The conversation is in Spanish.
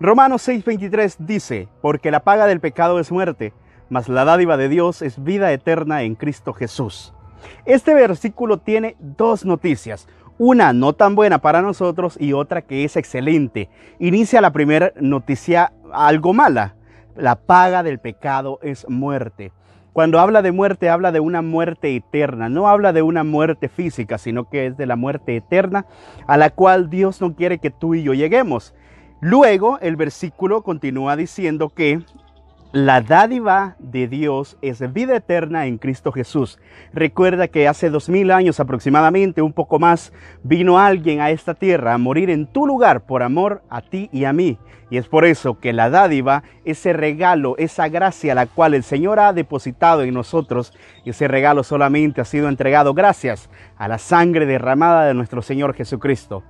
Romanos 6:23 dice, porque la paga del pecado es muerte, mas la dádiva de Dios es vida eterna en Cristo Jesús. Este versículo tiene dos noticias, una no tan buena para nosotros y otra que es excelente. Inicia la primera noticia algo mala. La paga del pecado es muerte. Cuando habla de muerte, habla de una muerte eterna, no habla de una muerte física, sino que es de la muerte eterna a la cual Dios no quiere que tú y yo lleguemos. Luego el versículo continúa diciendo que la dádiva de Dios es vida eterna en Cristo Jesús. Recuerda que hace dos mil años aproximadamente, un poco más, vino alguien a esta tierra a morir en tu lugar por amor a ti y a mí. Y es por eso que la dádiva, ese regalo, esa gracia la cual el Señor ha depositado en nosotros, ese regalo solamente ha sido entregado gracias a la sangre derramada de nuestro Señor Jesucristo.